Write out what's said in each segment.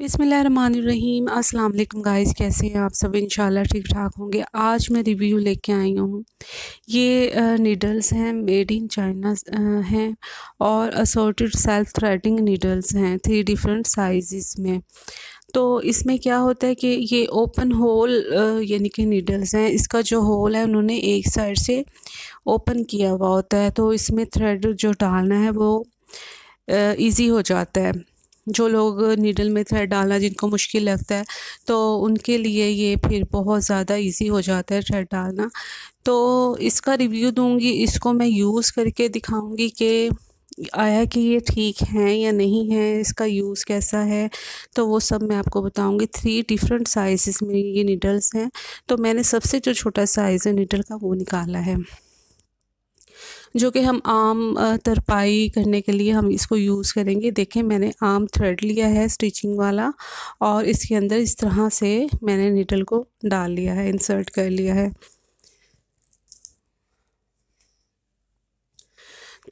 बिसमीम अस्सलाम वालेकुम गाइस कैसे हैं आप सब इंशाल्लाह ठीक ठाक होंगे आज मैं रिव्यू लेके आई हूँ ये नीडल्स हैं मेड इन चाइना हैं और असोर्टेड सेल्फ थ्रेडिंग नीडल्स हैं थ्री डिफरेंट साइज़ में तो इसमें क्या होता है कि ये ओपन होल यानी कि नीडल्स हैं इसका जो होल है उन्होंने एक साइड से ओपन किया हुआ होता है तो इसमें थ्रेड जो डालना है वो ईज़ी हो जाता है जो लोग नीडल में थ्रेड डालना जिनको मुश्किल लगता है तो उनके लिए ये फिर बहुत ज़्यादा इजी हो जाता है थ्रेड डालना तो इसका रिव्यू दूंगी इसको मैं यूज़ करके दिखाऊंगी कि आया कि ये ठीक है या नहीं है इसका यूज़ कैसा है तो वो सब मैं आपको बताऊंगी थ्री डिफरेंट साइज़ में ये नीडल्स हैं तो मैंने सबसे जो छोटा साइज़ है नीडल का वो निकाला है जो कि हम आम तरपाई करने के लिए हम इसको यूज़ करेंगे देखें मैंने आम थ्रेड लिया है स्टिचिंग वाला और इसके अंदर इस तरह से मैंने नीडल को डाल लिया है इंसर्ट कर लिया है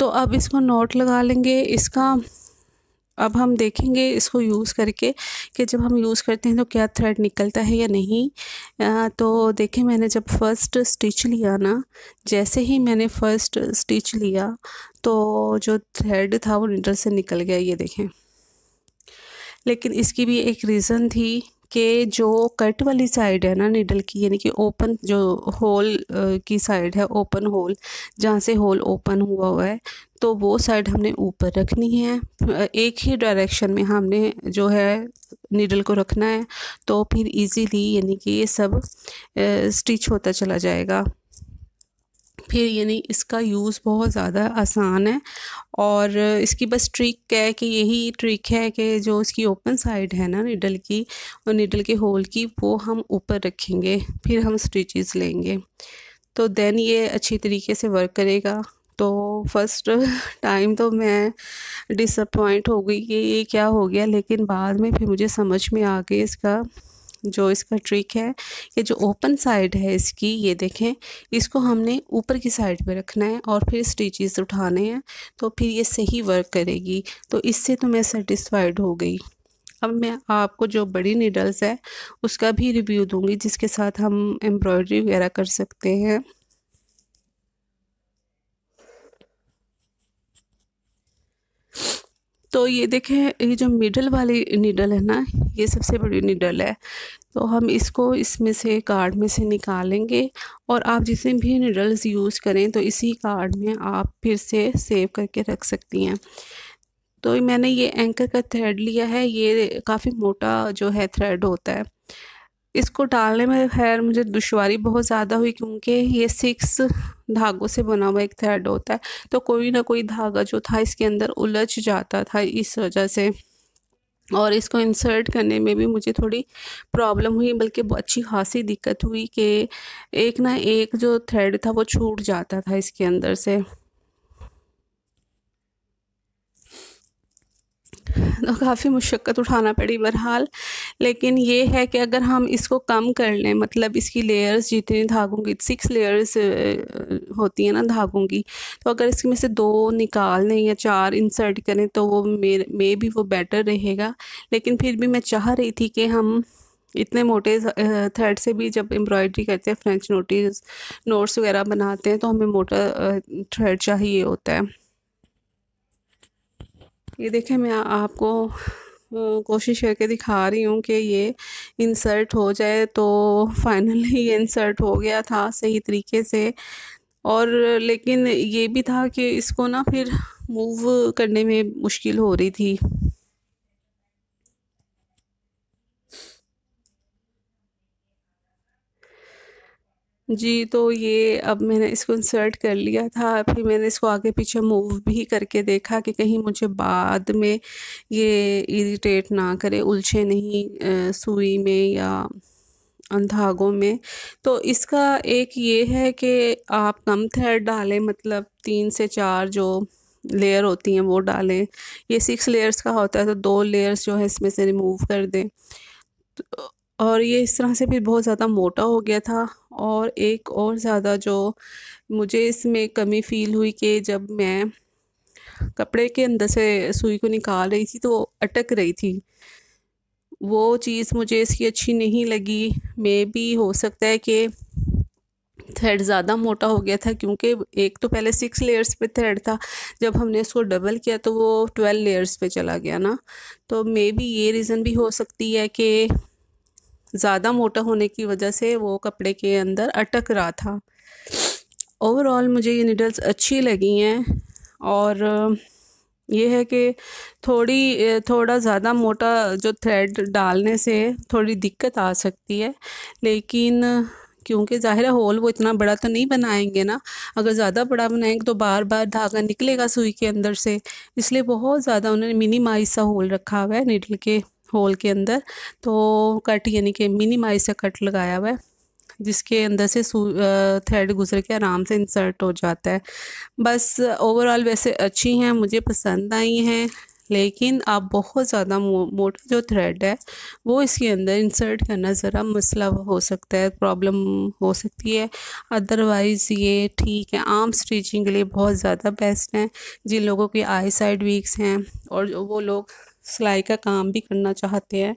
तो अब इसको नोट लगा लेंगे इसका अब हम देखेंगे इसको यूज़ करके कि जब हम यूज़ करते हैं तो क्या थ्रेड निकलता है या नहीं आ, तो देखें मैंने जब फ़र्स्ट स्टिच लिया ना जैसे ही मैंने फ़र्स्ट स्टिच लिया तो जो थ्रेड था वो निडल से निकल गया ये देखें लेकिन इसकी भी एक रीज़न थी के जो कट वाली साइड है ना निडल की यानी कि ओपन जो होल की साइड है ओपन होल जहाँ से होल ओपन हुआ हुआ है तो वो साइड हमने ऊपर रखनी है एक ही डायरेक्शन में हमने जो है नीडल को रखना है तो फिर इजीली यानी कि ये सब स्टिच होता चला जाएगा फिर यानी इसका यूज़ बहुत ज़्यादा आसान है और इसकी बस ट्रिक है कि यही ट्रिक है कि जो इसकी ओपन साइड है ना निडल की और निडल के होल की वो हम ऊपर रखेंगे फिर हम स्टिचेस लेंगे तो देन ये अच्छी तरीके से वर्क करेगा तो फर्स्ट टाइम तो मैं डिसअपॉइंट हो गई कि ये क्या हो गया लेकिन बाद में फिर मुझे समझ में आ गया इसका जो इसका ट्रिक है कि जो ओपन साइड है इसकी ये देखें इसको हमने ऊपर की साइड पे रखना है और फिर स्टिचेस उठाने हैं तो फिर ये सही वर्क करेगी तो इससे तो मैं सेटिस्फाइड हो गई अब मैं आपको जो बड़ी नीडल्स है उसका भी रिव्यू दूंगी जिसके साथ हम एम्ब्रॉयडरी वगैरह कर सकते हैं तो ये देखें ये जो मिडल वाली नीडल है ना ये सबसे बड़ी नीडल है तो हम इसको इसमें से कार्ड में से निकालेंगे और आप जितने भी नीडल्स यूज़ करें तो इसी कार्ड में आप फिर से सेव करके रख सकती हैं तो मैंने ये एंकर का थ्रेड लिया है ये काफ़ी मोटा जो है थ्रेड होता है इसको डालने में खैर मुझे दुशारी बहुत ज़्यादा हुई क्योंकि ये सिक्स धागों से बना हुआ एक थ्रेड होता है तो कोई ना कोई धागा जो था इसके अंदर उलझ जाता था इस वजह से और इसको इंसर्ट करने में भी मुझे थोड़ी प्रॉब्लम हुई बल्कि अच्छी खासी दिक्कत हुई कि एक ना एक जो थ्रेड था वो छूट जाता था इसके अंदर से तो काफ़ी मुशक्क़त उठाना पड़ी बहरहाल लेकिन ये है कि अगर हम इसको कम कर लें मतलब इसकी लेयर्स जितनी धागों की सिक्स लेयर्स होती हैं ना धागों की तो अगर इसमें से दो निकाल लें या चार इंसर्ट करें तो वो मे मे भी वो बेटर रहेगा लेकिन फिर भी मैं चाह रही थी कि हम इतने मोटे थ्रेड से भी जब एम्ब्रॉयडरी करते हैं फ्रेंच नोटिस नोट्स वगैरह बनाते हैं तो हमें मोटा थ्रेड चाहिए होता है ये देखें मैं आपको कोशिश करके दिखा रही हूँ कि ये इंसर्ट हो जाए तो फाइनली ये इंसर्ट हो गया था सही तरीके से और लेकिन ये भी था कि इसको ना फिर मूव करने में मुश्किल हो रही थी जी तो ये अब मैंने इसको इंसर्ट कर लिया था फिर मैंने इसको आगे पीछे मूव भी करके देखा कि कहीं मुझे बाद में ये इरिटेट ना करे उलझे नहीं सुई में या धागों में तो इसका एक ये है कि आप कम थ्रेड डालें मतलब तीन से चार जो लेयर होती हैं वो डालें ये सिक्स लेयर्स का होता है तो दो लेयर्स जो है इसमें से रिमूव कर दें तो और ये इस तरह से भी बहुत ज़्यादा मोटा हो गया था और एक और ज़्यादा जो मुझे इसमें कमी फ़ील हुई कि जब मैं कपड़े के अंदर से सुई को निकाल रही थी तो अटक रही थी वो चीज़ मुझे इसकी अच्छी नहीं लगी मे भी हो सकता है कि थ्रेड ज़्यादा मोटा हो गया था क्योंकि एक तो पहले सिक्स लेयर्स पे थ्रेड था जब हमने इसको डबल किया तो वो ट्वेल्व लेयर्स पे चला गया ना तो मे बी ये रीज़न भी हो सकती है कि ज़्यादा मोटा होने की वजह से वो कपड़े के अंदर अटक रहा था ओवरऑल मुझे ये नीडल्स अच्छी लगी हैं और ये है कि थोड़ी थोड़ा ज़्यादा मोटा जो थ्रेड डालने से थोड़ी दिक्कत आ सकती है लेकिन क्योंकि ज़ाहिर होल वो इतना बड़ा तो नहीं बनाएंगे ना अगर ज़्यादा बड़ा बनाएंगे तो बार बार धागा निकलेगा सुई के अंदर से इसलिए बहुत ज़्यादा उन्होंने मिनिमाइज सा होल रखा हुआ है नीडल के होल के अंदर तो कट यानी कि मिनिमाइज से कट लगाया हुआ है जिसके अंदर से थ्रेड गुजर के आराम से इंसर्ट हो जाता है बस ओवरऑल वैसे अच्छी हैं मुझे पसंद आई हैं लेकिन आप बहुत ज़्यादा मो, मोटा जो थ्रेड है वो इसके अंदर इंसर्ट करना ज़रा मसला हो सकता है प्रॉब्लम हो सकती है अदरवाइज़ ये ठीक है आर्म स्टिचिंग के लिए बहुत ज़्यादा बेस्ट हैं जिन लोगों की आई साइड वीक्स हैं और वो लोग सिलाई का काम भी करना चाहते हैं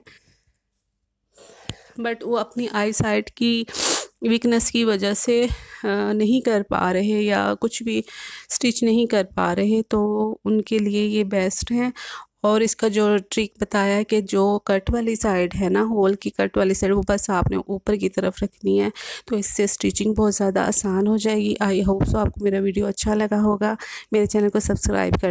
बट वो अपनी आई साइट की वीकनेस की वजह से नहीं कर पा रहे या कुछ भी स्टिच नहीं कर पा रहे तो उनके लिए ये बेस्ट है और इसका जो ट्रिक बताया है कि जो कट वाली साइड है ना होल की कट वाली साइड वो बस आपने ऊपर की तरफ रखनी है तो इससे स्टिचिंग बहुत ज़्यादा आसान हो जाएगी आई होप सो आपको मेरा वीडियो अच्छा लगा होगा मेरे चैनल को सब्सक्राइब कर